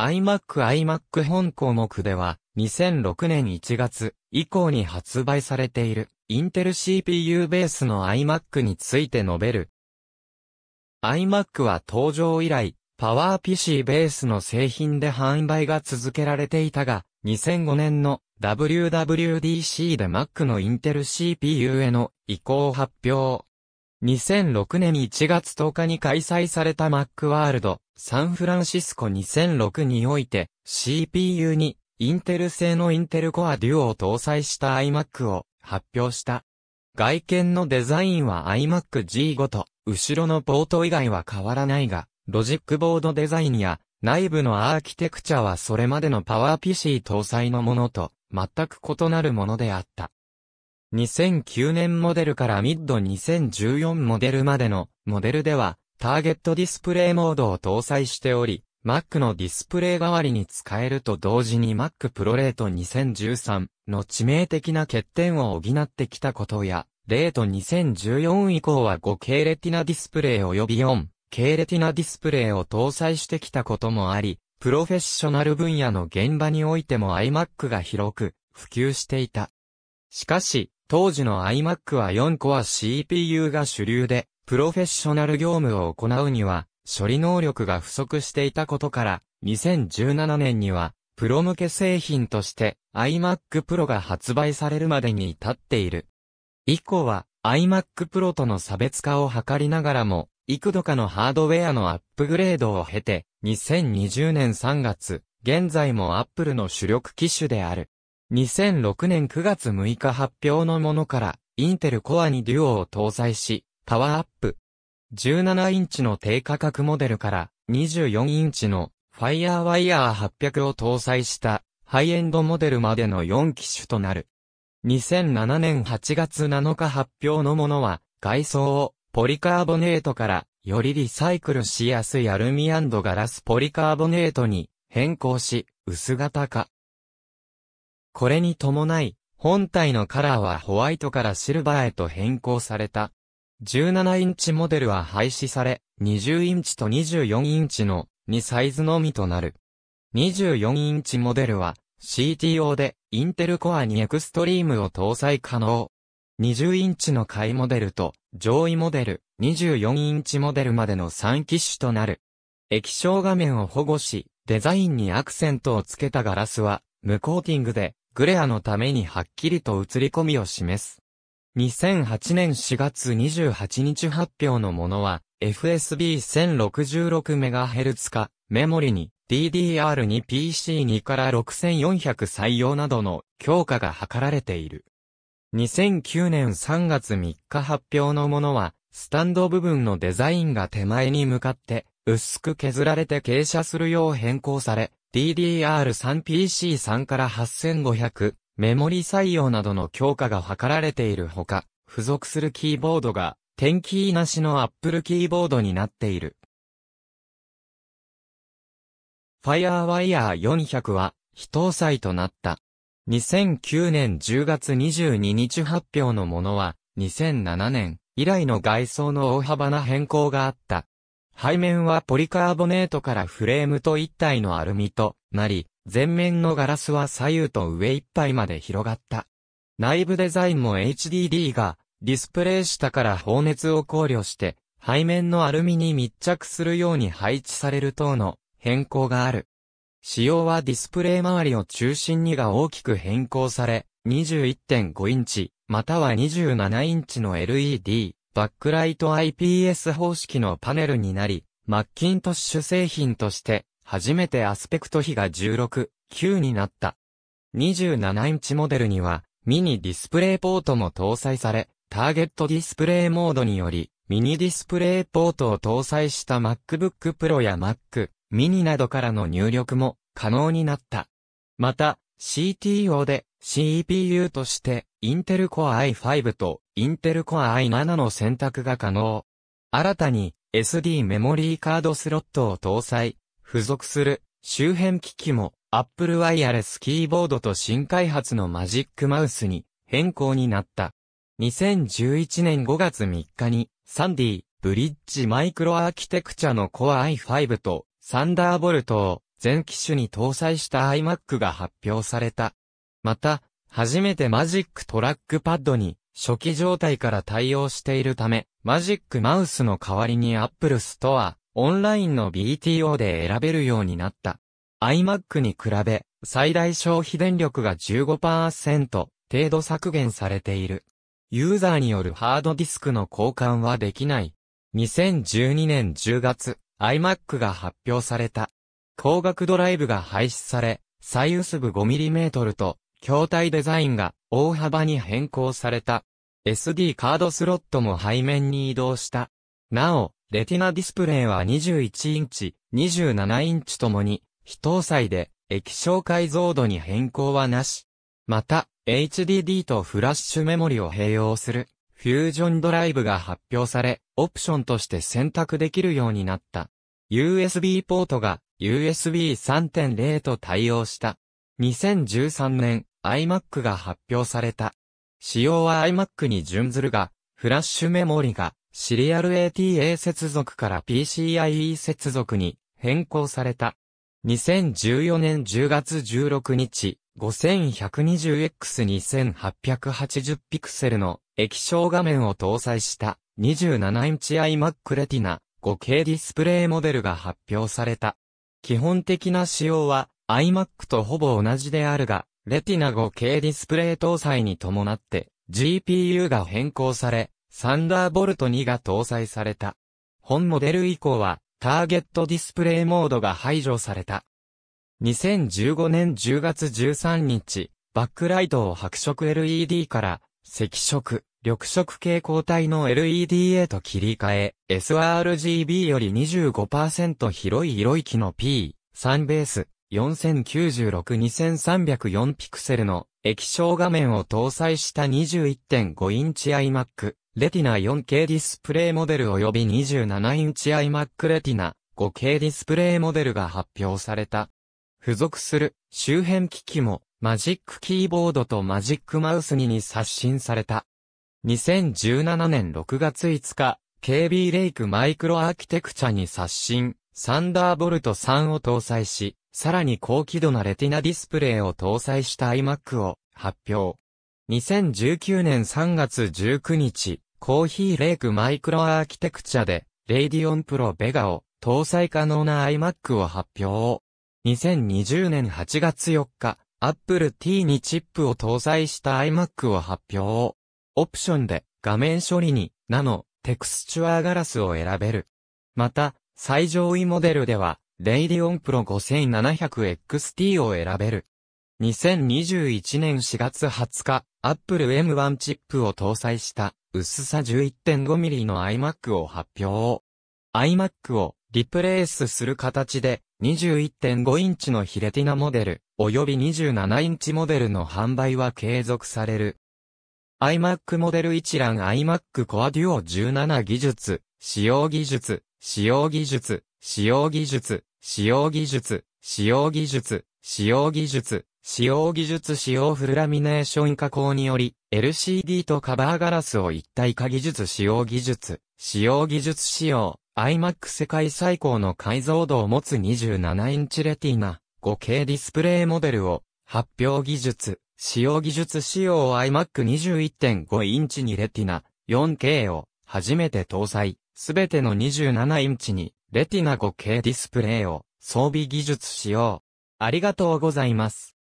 iMac iMac 本項目では、2006年1月以降に発売されている、インテル CPU ベースの iMac について述べる。iMac は登場以来、パワー PC ベースの製品で販売が続けられていたが、2005年の WWDC で Mac のインテル CPU への移行を発表。2006年1月10日に開催された Mac ワールドサンフランシスコ2006において CPU にインテル製のインテルコアデュオを搭載した iMac を発表した。外見のデザインは iMac G5 と後ろのポート以外は変わらないが、ロジックボードデザインや内部のアーキテクチャはそれまでのパワー PC 搭載のものと全く異なるものであった。2009年モデルからミッド2014モデルまでのモデルではターゲットディスプレイモードを搭載しており、Mac のディスプレイ代わりに使えると同時に Mac Pro レート2013の致命的な欠点を補ってきたことや、レート2014以降は 5K レティナディスプレイ及び 4K レティナディスプレイを搭載してきたこともあり、プロフェッショナル分野の現場においても iMac が広く普及していた。しかし、当時の iMac は4コア CPU が主流で、プロフェッショナル業務を行うには、処理能力が不足していたことから、2017年には、プロ向け製品として iMac Pro が発売されるまでに至っている。以降は iMac Pro との差別化を図りながらも、幾度かのハードウェアのアップグレードを経て、2020年3月、現在も Apple の主力機種である。2006年9月6日発表のものから、インテルコアにデュオを搭載し、パワーアップ。17インチの低価格モデルから24インチのファイヤーワイヤー800を搭載したハイエンドモデルまでの4機種となる。2007年8月7日発表のものは外装をポリカーボネートからよりリサイクルしやすいアルミガラスポリカーボネートに変更し薄型化。これに伴い本体のカラーはホワイトからシルバーへと変更された。17インチモデルは廃止され、20インチと24インチの2サイズのみとなる。24インチモデルは CTO でインテルコアにエクストリームを搭載可能。20インチの下位モデルと上位モデル、24インチモデルまでの3機種となる。液晶画面を保護し、デザインにアクセントをつけたガラスは無コーティングでグレアのためにはっきりと映り込みを示す。2008年4月28日発表のものは、FSB1066MHz か、メモリに DDR2 PC2 から6400採用などの強化が図られている。2009年3月3日発表のものは、スタンド部分のデザインが手前に向かって、薄く削られて傾斜するよう変更され、DDR3PC3 から8500、メモリ採用などの強化が図られているほか、付属するキーボードが、点キーなしの Apple キーボードになっている。FireWire 400は、非搭載となった。2009年10月22日発表のものは、2007年以来の外装の大幅な変更があった。背面はポリカーボネートからフレームと一体のアルミとなり、前面のガラスは左右と上いっぱいまで広がった。内部デザインも HDD がディスプレイ下から放熱を考慮して背面のアルミに密着するように配置される等の変更がある。仕様はディスプレイ周りを中心にが大きく変更され、21.5インチ、または27インチの LED、バックライト IPS 方式のパネルになり、マッキントッシュ製品として初めてアスペクト比が16、9になった。27インチモデルには、ミニディスプレイポートも搭載され、ターゲットディスプレイモードにより、ミニディスプレイポートを搭載した MacBook Pro や Mac、mini などからの入力も可能になった。また、CTO で CPU として Intel Core i5 と Intel Core i7 の選択が可能。新たに SD メモリーカードスロットを搭載、付属する周辺機器も Apple Wireless キーボードと新開発のマジックマウスに変更になった。2011年5月3日にサンディ、ブリッジマイクロアーキテクチャの Core i5 とサンダーボルトを全機種に搭載した iMac が発表された。また、初めてマジックトラックパッドに初期状態から対応しているため、マジックマウスの代わりに Apple Store オンラインの BTO で選べるようになった。iMac に比べ、最大消費電力が15%程度削減されている。ユーザーによるハードディスクの交換はできない。2012年10月、iMac が発表された。光学ドライブが廃止され、最薄部 5mm と、筐体デザインが大幅に変更された。SD カードスロットも背面に移動した。なお、レティナディスプレイは21インチ、27インチともに、非搭載で、液晶解像度に変更はなし。また、HDD とフラッシュメモリを併用する、フュージョンドライブが発表され、オプションとして選択できるようになった。USB ポートが USB 3.0と対応した。2013年 iMac が発表された。仕様は iMac に準ずるが、フラッシュメモリがシリアル ATA 接続から PCIe 接続に変更された。2014年10月16日、5120x2880 ピクセルの液晶画面を搭載した27インチ iMac レティナ 5K ディスプレイモデルが発表された。基本的な仕様は iMac とほぼ同じであるが、レティナ 5K ディスプレイ搭載に伴って GPU が変更され、サンダーボルト2が搭載された。本モデル以降は、ターゲットディスプレイモードが排除された。2015年10月13日、バックライトを白色 LED から、赤色、緑色蛍光体の LED へと切り替え、sRGB より25%広い色域の P、3ベース、4096-2304ピクセルの液晶画面を搭載した21.5インチ iMac レティナ 4K ディスプレイモデル及び27インチ iMac レティナ 5K ディスプレイモデルが発表された。付属する周辺機器もマジックキーボードとマジックマウス2に刷新された。2017年6月5日、KB レイクマイクロアーキテクチャに刷新、サンダーボルト3を搭載し、さらに高輝度なレティナディスプレイを搭載した iMac を発表。2019年3月19日、コーヒーレイクマイクロアーキテクチャで、レイディオンプロベガを搭載可能な iMac を発表。2020年8月4日、Apple T にチップを搭載した iMac を発表。オプションで画面処理にナノ、テクスチュアーガラスを選べる。また、最上位モデルでは、レイディオンプロ 5700XT を選べる。2021年4月20日、Apple M1 チップを搭載した薄さ 11.5mm の iMac を発表。iMac をリプレースする形で21.5インチのヒレティナモデル及び27インチモデルの販売は継続される。iMac モデル一覧 iMac Core Duo 17技術、使用技術、使用技術、使用技術、使用技術、使用技術、使用技術、使用技術使用フルラミネーション加工により、LCD とカバーガラスを一体化技術使用技術、使用技術使用、iMac 世界最高の解像度を持つ27インチレティナ、5K ディスプレイモデルを、発表技術、使用技術使用 iMac21.5 インチにレティナ 4K を初めて搭載、すべての27インチにレティナ 5K ディスプレイを装備技術使用。ありがとうございます。